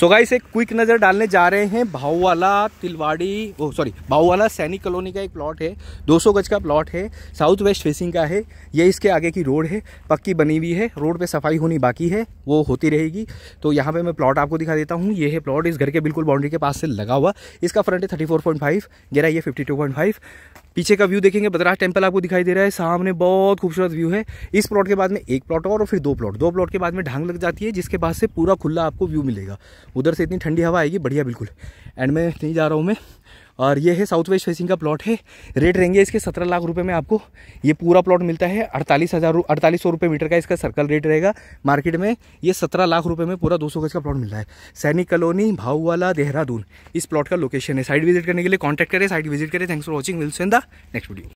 so guys एक quick नज़र डालने जा रहे हैं Bhauwala Tilwadi oh oh, sorry Bhauwala सैनिक कॉलोनी का एक प्लॉट है 200 गज का प्लॉट है साउथ वेस्ट फेसिंग का है ये इसके आगे की रोड है पक्की बनी हुई है रोड पे सफाई होनी बाकी है वो होती रहेगी तो यहाँ पे मैं प्लॉट आपको दिखा देता हूँ ये है प्लॉट इस घर के बिल्कुल बाउंड्री के पास से लगा हुआ इसका फ्रंट है थर्टी गहरा ये फिफ्टी पीछे का व्यू देखेंगे बदराज टेम्पल आपको दिखाई दे रहा है सामने बहुत खूबसूरत व्यू है इस प्लॉट के बाद में एक प्लॉट और, फिर दो प्लॉट दो प्लॉट के बाद में ढांग लग जाती है जिसके बाद से पूरा खुला आपको व्यू मिलेगा उधर से इतनी ठंडी हवा आएगी बढ़िया बिल्कुल एंड मैं नहीं जा रहा हूँ मैं और ये है साउथ वेस्ट फेसिंग का प्लॉट है रेट रहेंगे इसके सत्रह लाख रुपये में आपको ये पूरा प्लॉट मिलता है अड़तालीस हज़ार अड़तालीस सौ रुपये मीटर का इसका सर्कल रेट रहेगा मार्केट में ये सत्रह लाख रुपये में पूरा दो सौ गज का प्लॉट मिल रहा है सैनिक कॉलोनी भाववाला देहरादून इस प्लॉट का लोकेशन है साइट विजिट करने के लिए कॉन्टैक्ट करें साइट विजिट करें thanks for watching will see in the next video